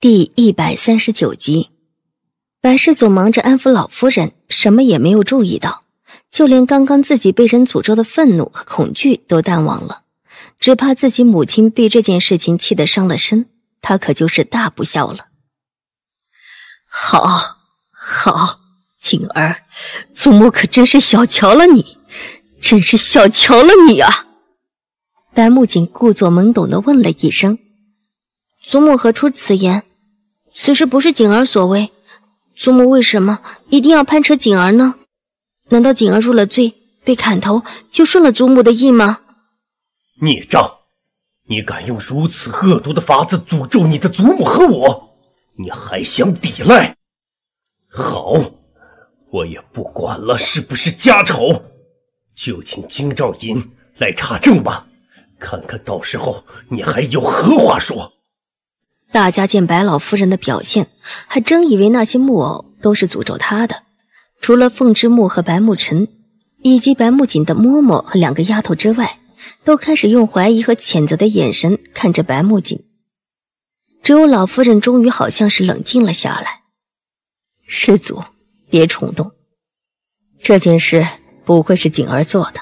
第一百三十九集，白氏祖忙着安抚老夫人，什么也没有注意到，就连刚刚自己被人诅咒的愤怒和恐惧都淡忘了。只怕自己母亲被这件事情气得伤了身，他可就是大不孝了。好，好，锦儿，祖母可真是小瞧了你，真是小瞧了你啊！白木槿故作懵懂的问了一声：“祖母何出此言？”此事不是景儿所为，祖母为什么一定要攀扯景儿呢？难道景儿入了罪，被砍头就顺了祖母的意吗？孽障，你敢用如此恶毒的法子诅咒你的祖母和我？你还想抵赖？好，我也不管了，是不是家丑，就请京兆尹来查证吧，看看到时候你还有何话说。大家见白老夫人的表现，还真以为那些木偶都是诅咒她的。除了凤之木和白慕尘，以及白慕锦的嬷嬷和两个丫头之外，都开始用怀疑和谴责的眼神看着白慕锦。只有老夫人终于好像是冷静了下来：“师祖，别冲动。这件事不会是锦儿做的，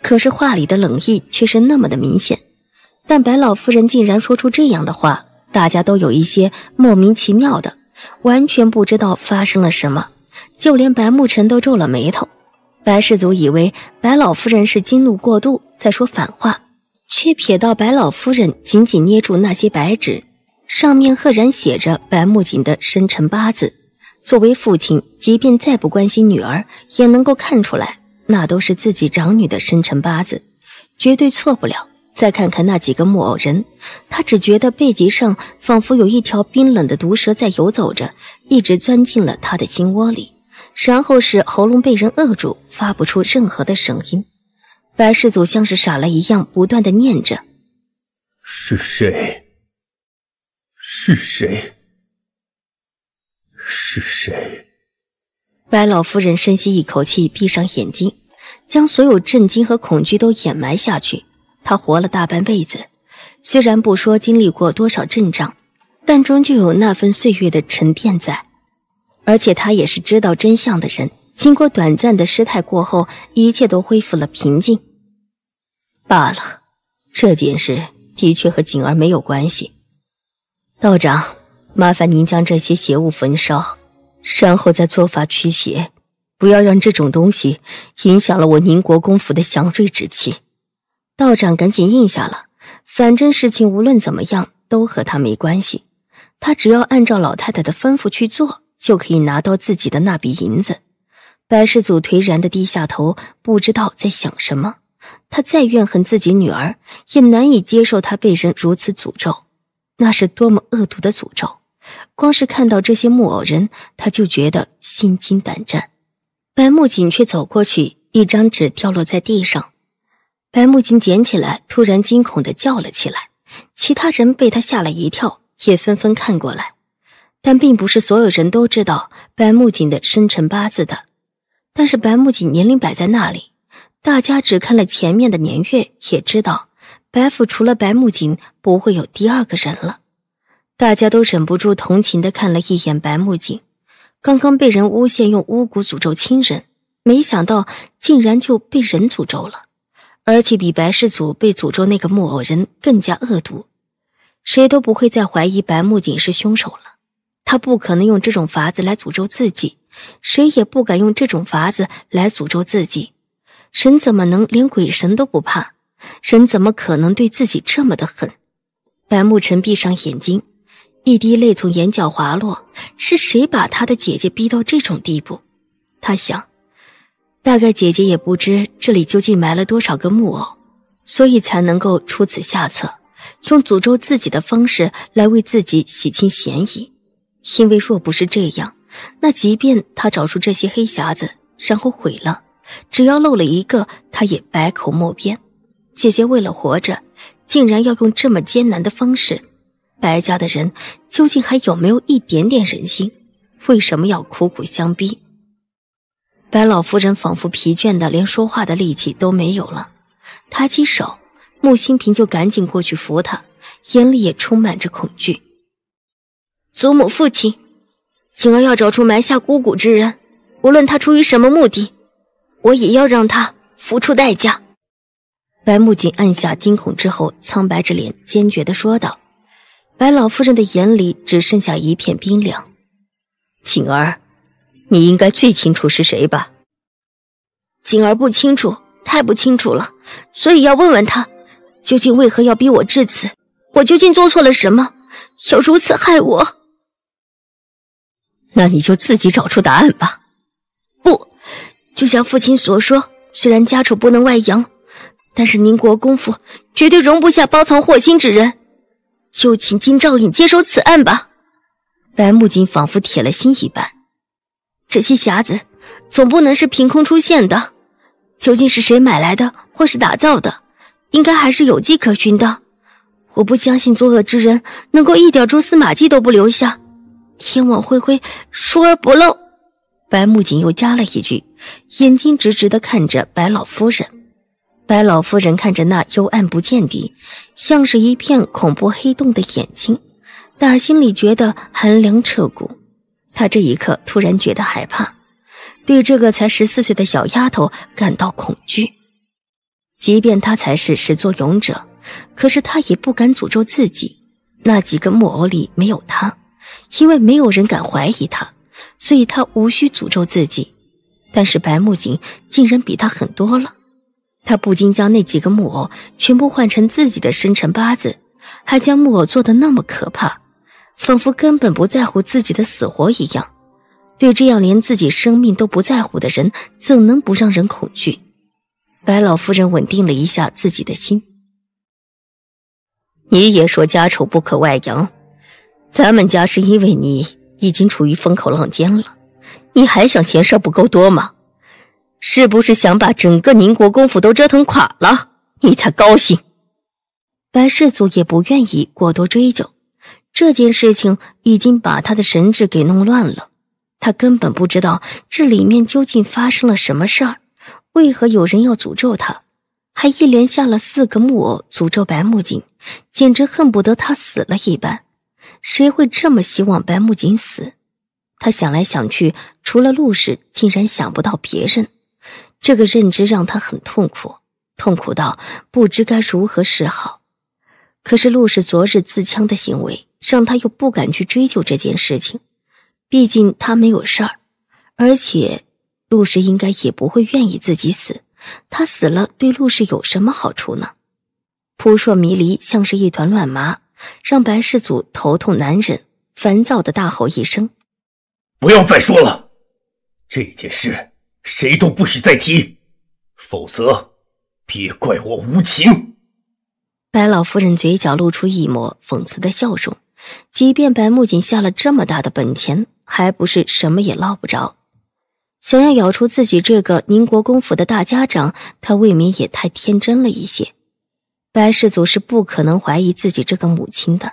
可是话里的冷意却是那么的明显。”但白老夫人竟然说出这样的话，大家都有一些莫名其妙的，完全不知道发生了什么。就连白慕辰都皱了眉头。白世祖以为白老夫人是惊怒过度在说反话，却瞥到白老夫人紧紧捏住那些白纸，上面赫然写着白木槿的生辰八字。作为父亲，即便再不关心女儿，也能够看出来，那都是自己长女的生辰八字，绝对错不了。再看看那几个木偶人，他只觉得背脊上仿佛有一条冰冷的毒蛇在游走着，一直钻进了他的心窝里。然后是喉咙被人扼住，发不出任何的声音。白世祖像是傻了一样，不断的念着：“是谁？是谁？是谁？”白老夫人深吸一口气，闭上眼睛，将所有震惊和恐惧都掩埋下去。他活了大半辈子，虽然不说经历过多少阵仗，但终究有那份岁月的沉淀在。而且他也是知道真相的人。经过短暂的失态过后，一切都恢复了平静。罢了，这件事的确和锦儿没有关系。道长，麻烦您将这些邪物焚烧，然后再做法驱邪，不要让这种东西影响了我宁国公府的祥瑞之气。道长赶紧应下了，反正事情无论怎么样都和他没关系，他只要按照老太太的吩咐去做，就可以拿到自己的那笔银子。白世祖颓然的低下头，不知道在想什么。他再怨恨自己女儿，也难以接受她被人如此诅咒，那是多么恶毒的诅咒！光是看到这些木偶人，他就觉得心惊胆战。白木槿却走过去，一张纸掉落在地上。白木槿捡起来，突然惊恐的叫了起来。其他人被他吓了一跳，也纷纷看过来。但并不是所有人都知道白木槿的生辰八字的。但是白木槿年龄摆在那里，大家只看了前面的年月，也知道白府除了白木槿不会有第二个人了。大家都忍不住同情的看了一眼白木槿，刚刚被人诬陷用巫蛊诅咒亲人，没想到竟然就被人诅咒了。而且比白世祖被诅咒那个木偶人更加恶毒，谁都不会再怀疑白木槿是凶手了。他不可能用这种法子来诅咒自己，谁也不敢用这种法子来诅咒自己。神怎么能连鬼神都不怕？神怎么可能对自己这么的狠？白慕尘闭上眼睛，一滴泪从眼角滑落。是谁把他的姐姐逼到这种地步？他想。大概姐姐也不知这里究竟埋了多少个木偶，所以才能够出此下策，用诅咒自己的方式来为自己洗清嫌疑。因为若不是这样，那即便他找出这些黑匣子，然后毁了，只要漏了一个，他也百口莫辩。姐姐为了活着，竟然要用这么艰难的方式。白家的人究竟还有没有一点点人心？为什么要苦苦相逼？白老夫人仿佛疲倦的连说话的力气都没有了，抬起手，穆新平就赶紧过去扶她，眼里也充满着恐惧。祖母，父亲，晴儿要找出埋下姑姑之人，无论他出于什么目的，我也要让他付出代价。白木槿按下惊恐之后，苍白着脸，坚决的说道：“白老夫人的眼里只剩下一片冰凉。”晴儿。你应该最清楚是谁吧？锦儿不清楚，太不清楚了，所以要问问他，究竟为何要逼我至此？我究竟做错了什么，要如此害我？那你就自己找出答案吧。不，就像父亲所说，虽然家丑不能外扬，但是宁国公府绝对容不下包藏祸心之人，就请金兆尹接手此案吧。白木槿仿佛铁了心一般。这些匣子，总不能是凭空出现的。究竟是谁买来的，或是打造的？应该还是有迹可循的。我不相信作恶之人能够一点蛛丝马迹都不留下。天网恢恢，疏而不漏。白木槿又加了一句，眼睛直直的看着白老夫人。白老夫人看着那幽暗不见底，像是一片恐怖黑洞的眼睛，打心里觉得寒凉彻骨。他这一刻突然觉得害怕，对这个才十四岁的小丫头感到恐惧。即便他才是始作俑者，可是他也不敢诅咒自己。那几个木偶里没有他，因为没有人敢怀疑他，所以他无需诅咒自己。但是白木槿竟然比他狠多了，他不禁将那几个木偶全部换成自己的生辰八字，还将木偶做得那么可怕。仿佛根本不在乎自己的死活一样，对这样连自己生命都不在乎的人，怎能不让人恐惧？白老夫人稳定了一下自己的心：“你也说家丑不可外扬，咱们家是因为你已经处于风口浪尖了，你还想嫌事不够多吗？是不是想把整个宁国公府都折腾垮了，你才高兴？”白氏族也不愿意过多追究。这件事情已经把他的神智给弄乱了，他根本不知道这里面究竟发生了什么事儿，为何有人要诅咒他，还一连下了四个木偶诅咒白木槿，简直恨不得他死了一般。谁会这么希望白木槿死？他想来想去，除了陆氏，竟然想不到别人。这个认知让他很痛苦，痛苦到不知该如何是好。可是陆氏昨日自戕的行为，让他又不敢去追究这件事情，毕竟他没有事儿，而且陆氏应该也不会愿意自己死，他死了对陆氏有什么好处呢？扑朔迷离，像是一团乱麻，让白世祖头痛难忍，烦躁的大吼一声：“不要再说了，这件事谁都不许再提，否则别怪我无情。”白老夫人嘴角露出一抹讽刺的笑容。即便白木槿下了这么大的本钱，还不是什么也捞不着。想要咬出自己这个宁国公府的大家长，他未免也太天真了一些。白世祖是不可能怀疑自己这个母亲的，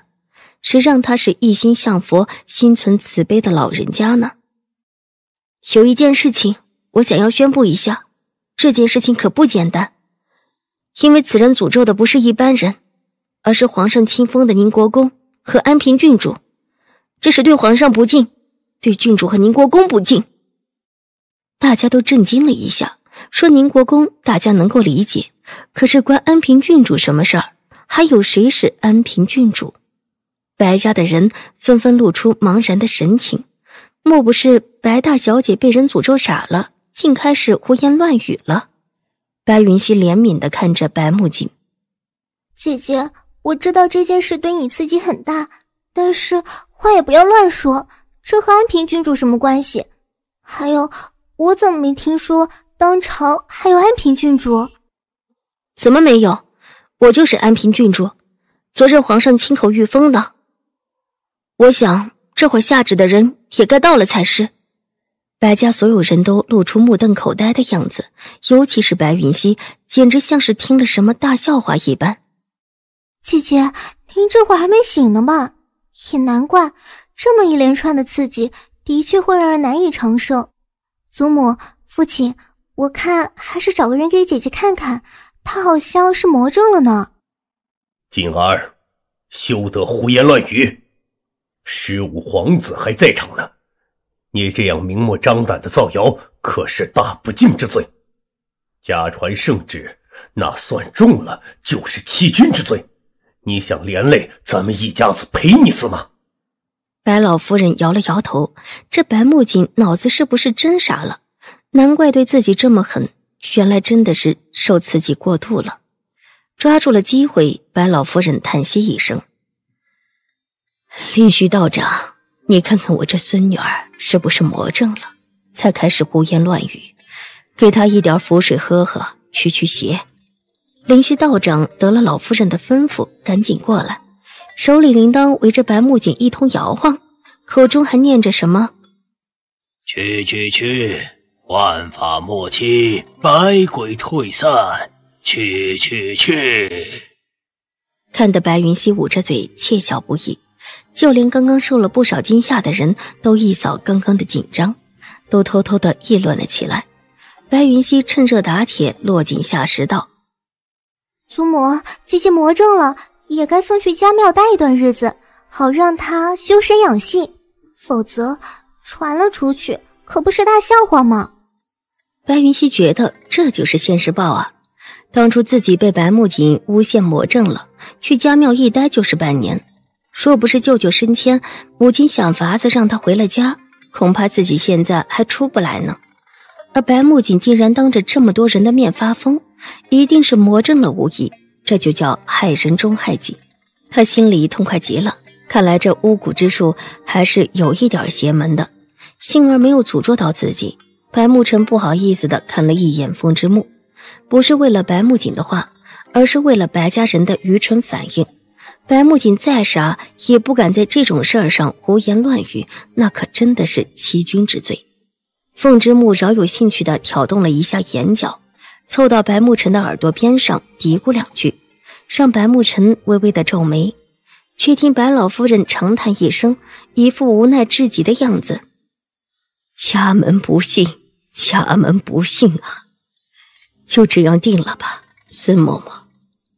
谁让他是一心向佛、心存慈悲的老人家呢？有一件事情我想要宣布一下，这件事情可不简单，因为此人诅咒的不是一般人，而是皇上亲封的宁国公。和安平郡主，这是对皇上不敬，对郡主和宁国公不敬。大家都震惊了一下，说：“宁国公大家能够理解，可是关安平郡主什么事儿？还有谁是安平郡主？”白家的人纷纷露出茫然的神情，莫不是白大小姐被人诅咒傻了，竟开始胡言乱语了？白云溪怜悯的看着白木槿姐姐。我知道这件事对你刺激很大，但是话也不要乱说。这和安平郡主什么关系？还有，我怎么没听说当朝还有安平郡主？怎么没有？我就是安平郡主，昨日皇上亲口御封的。我想这会下旨的人也该到了才是。白家所有人都露出目瞪口呆的样子，尤其是白云溪，简直像是听了什么大笑话一般。姐姐，您这会儿还没醒呢吧？也难怪，这么一连串的刺激，的确会让人难以承受。祖母、父亲，我看还是找个人给姐姐看看，她好像是魔怔了呢。锦儿，休得胡言乱语！十五皇子还在场呢，你这样明目张胆的造谣，可是大不敬之罪。假传圣旨，那算重了，就是欺君之罪。你想连累咱们一家子陪你死吗？白老夫人摇了摇头。这白木槿脑子是不是真傻了？难怪对自己这么狠，原来真的是受刺激过度了。抓住了机会，白老夫人叹息一声：“林徐道长，你看看我这孙女儿是不是魔怔了，才开始胡言乱语？给她一点符水喝喝，去去邪。”灵虚道长得了老夫人的吩咐，赶紧过来，手里铃铛围着白木槿一通摇晃，口中还念着什么：“去去去，万法莫欺，百鬼退散，去去去。”看得白云溪捂着嘴窃笑不已，就连刚刚受了不少惊吓的人都一扫刚刚的紧张，都偷偷的议论了起来。白云溪趁热打铁，落井下石道。祖母，姐姐魔怔了，也该送去家庙待一段日子，好让她修身养性。否则传了出去，可不是大笑话吗？白云溪觉得这就是现实报啊！当初自己被白木槿诬陷魔怔了，去家庙一待就是半年，若不是舅舅升迁，母亲想法子让他回了家，恐怕自己现在还出不来呢。而白木槿竟然当着这么多人的面发疯。一定是魔怔了无疑，这就叫害人终害己。他心里痛快极了，看来这巫蛊之术还是有一点邪门的。幸而没有诅咒到自己。白慕尘不好意思的看了一眼风之木，不是为了白木槿的话，而是为了白家人的愚蠢反应。白木槿再傻，也不敢在这种事儿上胡言乱语，那可真的是欺君之罪。凤之木饶有兴趣地挑动了一下眼角。凑到白慕尘的耳朵边上嘀咕两句，让白慕尘微微的皱眉，却听白老夫人长叹一声，一副无奈至极的样子：“家门不幸，家门不幸啊！就这样定了吧，孙嬷嬷，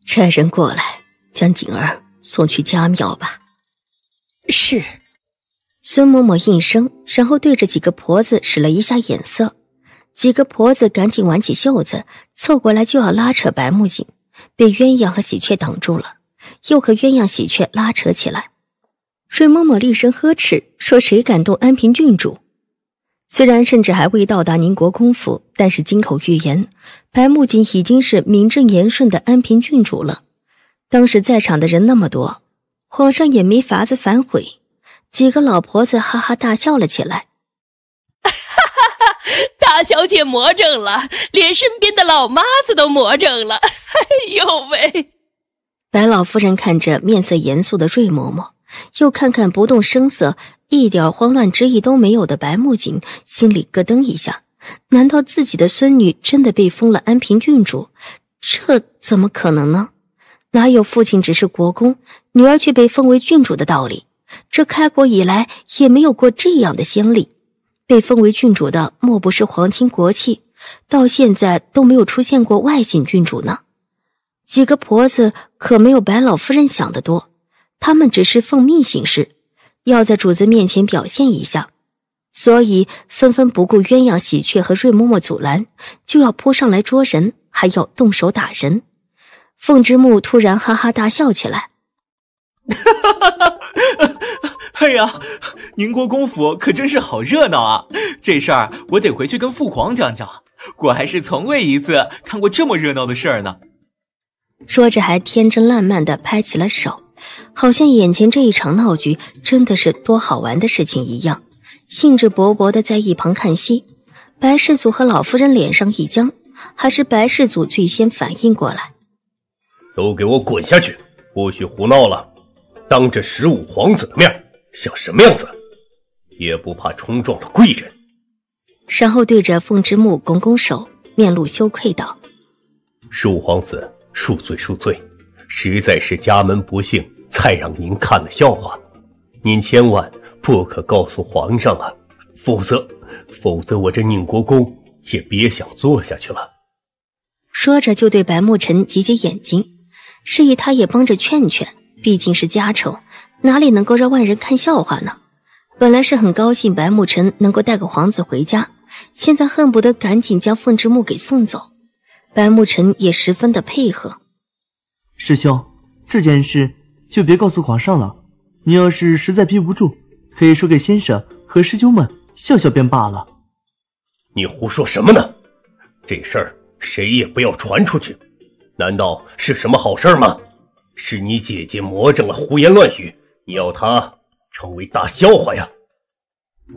差人过来将锦儿送去家庙吧。”“是。”孙嬷嬷应声，然后对着几个婆子使了一下眼色。几个婆子赶紧挽起袖子，凑过来就要拉扯白木槿，被鸳鸯和喜鹊挡住了，又和鸳鸯、喜鹊拉扯起来。水嬷嬷厉声呵斥，说：“谁敢动安平郡主？”虽然甚至还未到达宁国公府，但是金口玉言，白木槿已经是名正言顺的安平郡主了。当时在场的人那么多，皇上也没法子反悔。几个老婆子哈哈大笑了起来。大小姐魔怔了，连身边的老妈子都魔怔了。哎呦喂！白老夫人看着面色严肃的瑞嬷嬷，又看看不动声色、一点慌乱之意都没有的白木槿，心里咯噔一下：难道自己的孙女真的被封了安平郡主？这怎么可能呢？哪有父亲只是国公，女儿却被封为郡主的道理？这开国以来也没有过这样的先例。被封为郡主的，莫不是皇亲国戚？到现在都没有出现过外姓郡主呢。几个婆子可没有白老夫人想的多，她们只是奉命行事，要在主子面前表现一下，所以纷纷不顾鸳鸯、喜鹊和瑞嬷嬷阻拦，就要扑上来捉人，还要动手打人。凤之木突然哈哈大笑起来。哈哈哈哈哎呀，宁国公府可真是好热闹啊！这事儿我得回去跟父皇讲讲。我还是从未一次看过这么热闹的事儿呢。说着还天真烂漫的拍起了手，好像眼前这一场闹剧真的是多好玩的事情一样，兴致勃勃的在一旁看戏。白氏祖和老夫人脸上一僵，还是白氏祖最先反应过来：“都给我滚下去，不许胡闹了！当着十五皇子的面。”像什么样子，也不怕冲撞了贵人。然后对着凤之木拱拱手，面露羞愧道：“十五皇子，恕罪，恕罪，实在是家门不幸，才让您看了笑话。您千万不可告诉皇上啊，否则，否则我这宁国公也别想做下去了。”说着就对白慕尘挤挤眼睛，示意他也帮着劝劝，毕竟是家丑。哪里能够让外人看笑话呢？本来是很高兴白慕尘能够带个皇子回家，现在恨不得赶紧将凤之木给送走。白慕尘也十分的配合。师兄，这件事就别告诉皇上了。你要是实在憋不住，可以说给先生和师兄们笑笑便罢了。你胡说什么呢？这事儿谁也不要传出去，难道是什么好事儿吗？是你姐姐魔怔了，胡言乱语。你要他成为大笑话呀？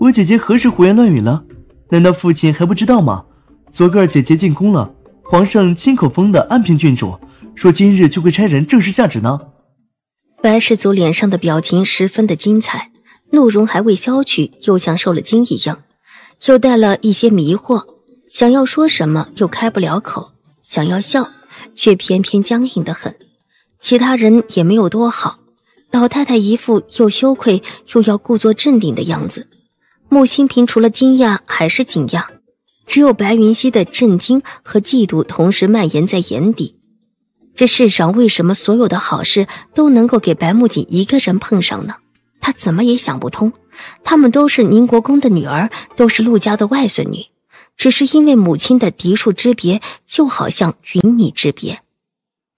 我姐姐何时胡言乱语了？难道父亲还不知道吗？昨个姐姐进宫了，皇上亲口封的安平郡主，说今日就会差人正式下旨呢。白世祖脸上的表情十分的精彩，怒容还未消去，又像受了惊一样，又带了一些迷惑，想要说什么又开不了口，想要笑却偏偏僵硬的很。其他人也没有多好。老太太一副又羞愧又要故作镇定的样子，穆心平除了惊讶还是惊讶，只有白云熙的震惊和嫉妒同时蔓延在眼底。这世上为什么所有的好事都能够给白木槿一个人碰上呢？他怎么也想不通。他们都是宁国公的女儿，都是陆家的外孙女，只是因为母亲的嫡庶之别，就好像云泥之别。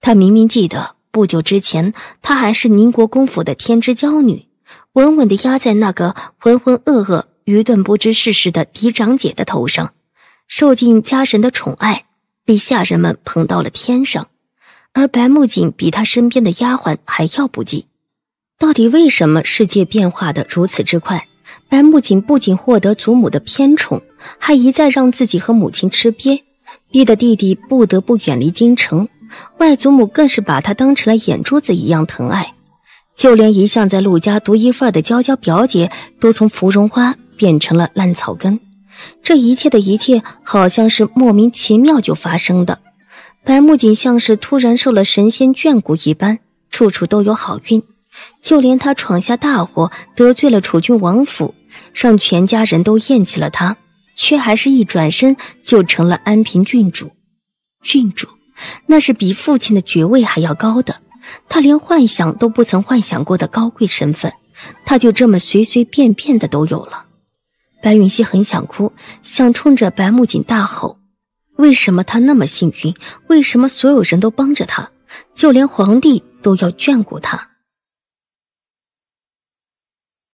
他明明记得。不久之前，她还是宁国公府的天之娇女，稳稳地压在那个浑浑噩噩、愚钝不知世事的嫡长姐的头上，受尽家神的宠爱，被下人们捧到了天上。而白木槿比她身边的丫鬟还要不济。到底为什么世界变化的如此之快？白木槿不仅获得祖母的偏宠，还一再让自己和母亲吃瘪，逼得弟弟不得不远离京城。外祖母更是把她当成了眼珠子一样疼爱，就连一向在陆家独一份的娇娇表姐，都从芙蓉花变成了烂草根。这一切的一切，好像是莫名其妙就发生的。白木槿像是突然受了神仙眷顾一般，处处都有好运。就连她闯下大祸，得罪了楚郡王府，让全家人都厌弃了她，却还是一转身就成了安平郡主，郡主。那是比父亲的爵位还要高的，他连幻想都不曾幻想过的高贵身份，他就这么随随便便的都有了。白云溪很想哭，想冲着白木槿大吼：为什么他那么幸运？为什么所有人都帮着他？就连皇帝都要眷顾他？